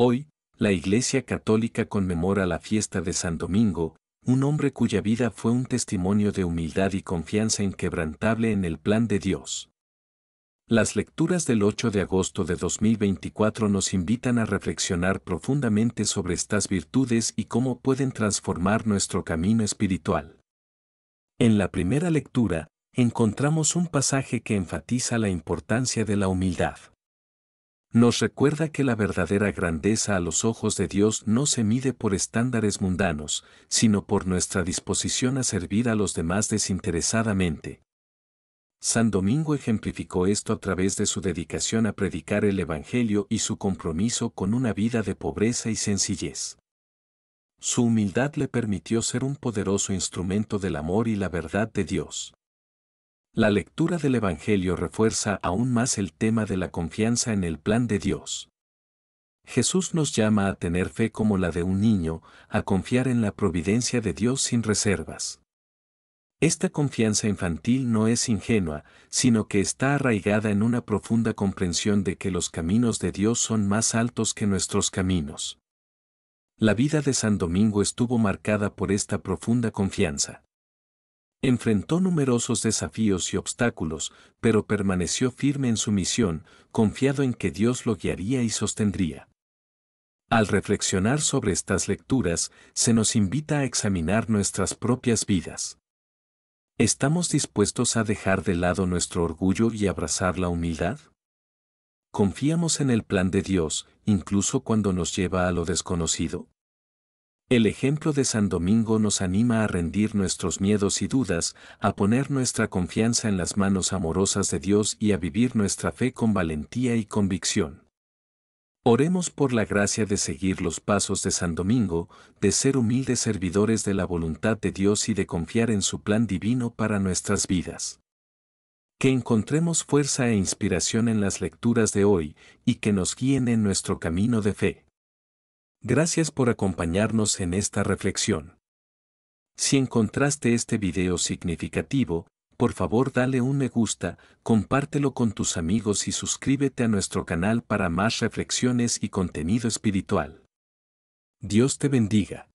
Hoy, la Iglesia Católica conmemora la fiesta de San Domingo, un hombre cuya vida fue un testimonio de humildad y confianza inquebrantable en el plan de Dios. Las lecturas del 8 de agosto de 2024 nos invitan a reflexionar profundamente sobre estas virtudes y cómo pueden transformar nuestro camino espiritual. En la primera lectura, encontramos un pasaje que enfatiza la importancia de la humildad. Nos recuerda que la verdadera grandeza a los ojos de Dios no se mide por estándares mundanos, sino por nuestra disposición a servir a los demás desinteresadamente. San Domingo ejemplificó esto a través de su dedicación a predicar el Evangelio y su compromiso con una vida de pobreza y sencillez. Su humildad le permitió ser un poderoso instrumento del amor y la verdad de Dios. La lectura del Evangelio refuerza aún más el tema de la confianza en el plan de Dios. Jesús nos llama a tener fe como la de un niño, a confiar en la providencia de Dios sin reservas. Esta confianza infantil no es ingenua, sino que está arraigada en una profunda comprensión de que los caminos de Dios son más altos que nuestros caminos. La vida de San Domingo estuvo marcada por esta profunda confianza. Enfrentó numerosos desafíos y obstáculos, pero permaneció firme en su misión, confiado en que Dios lo guiaría y sostendría. Al reflexionar sobre estas lecturas, se nos invita a examinar nuestras propias vidas. ¿Estamos dispuestos a dejar de lado nuestro orgullo y abrazar la humildad? ¿Confiamos en el plan de Dios, incluso cuando nos lleva a lo desconocido? El ejemplo de San Domingo nos anima a rendir nuestros miedos y dudas, a poner nuestra confianza en las manos amorosas de Dios y a vivir nuestra fe con valentía y convicción. Oremos por la gracia de seguir los pasos de San Domingo, de ser humildes servidores de la voluntad de Dios y de confiar en su plan divino para nuestras vidas. Que encontremos fuerza e inspiración en las lecturas de hoy y que nos guíen en nuestro camino de fe. Gracias por acompañarnos en esta reflexión. Si encontraste este video significativo, por favor dale un me gusta, compártelo con tus amigos y suscríbete a nuestro canal para más reflexiones y contenido espiritual. Dios te bendiga.